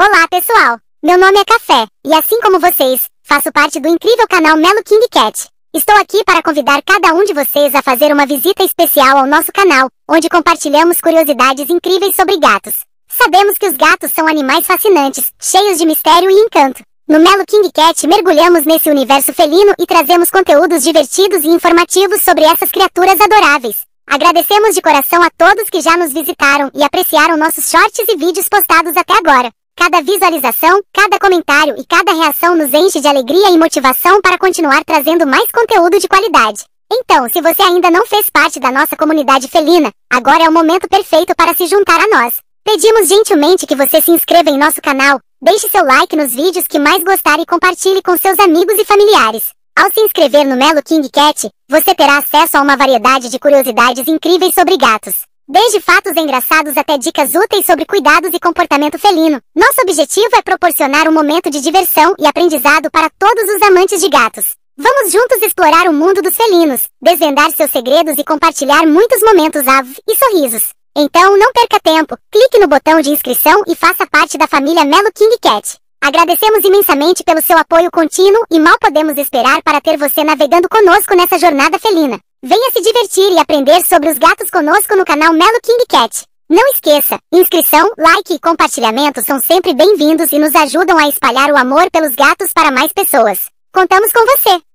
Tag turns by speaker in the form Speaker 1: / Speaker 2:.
Speaker 1: Olá, pessoal! Meu nome é Café, e assim como vocês, faço parte do incrível canal Melo King Cat. Estou aqui para convidar cada um de vocês a fazer uma visita especial ao nosso canal, onde compartilhamos curiosidades incríveis sobre gatos. Sabemos que os gatos são animais fascinantes, cheios de mistério e encanto. No Melo King Cat mergulhamos nesse universo felino e trazemos conteúdos divertidos e informativos sobre essas criaturas adoráveis. Agradecemos de coração a todos que já nos visitaram e apreciaram nossos shorts e vídeos postados até agora. Cada visualização, cada comentário e cada reação nos enche de alegria e motivação para continuar trazendo mais conteúdo de qualidade. Então, se você ainda não fez parte da nossa comunidade felina, agora é o momento perfeito para se juntar a nós. Pedimos gentilmente que você se inscreva em nosso canal, deixe seu like nos vídeos que mais gostar e compartilhe com seus amigos e familiares. Ao se inscrever no Melo King Cat, você terá acesso a uma variedade de curiosidades incríveis sobre gatos desde fatos engraçados até dicas úteis sobre cuidados e comportamento felino. Nosso objetivo é proporcionar um momento de diversão e aprendizado para todos os amantes de gatos. Vamos juntos explorar o mundo dos felinos, desvendar seus segredos e compartilhar muitos momentos avos e sorrisos. Então não perca tempo, clique no botão de inscrição e faça parte da família Melo King Cat. Agradecemos imensamente pelo seu apoio contínuo e mal podemos esperar para ter você navegando conosco nessa jornada felina. Venha se divertir e aprender sobre os gatos conosco no canal Melo King Cat. Não esqueça, inscrição, like e compartilhamento são sempre bem-vindos e nos ajudam a espalhar o amor pelos gatos para mais pessoas. Contamos com você!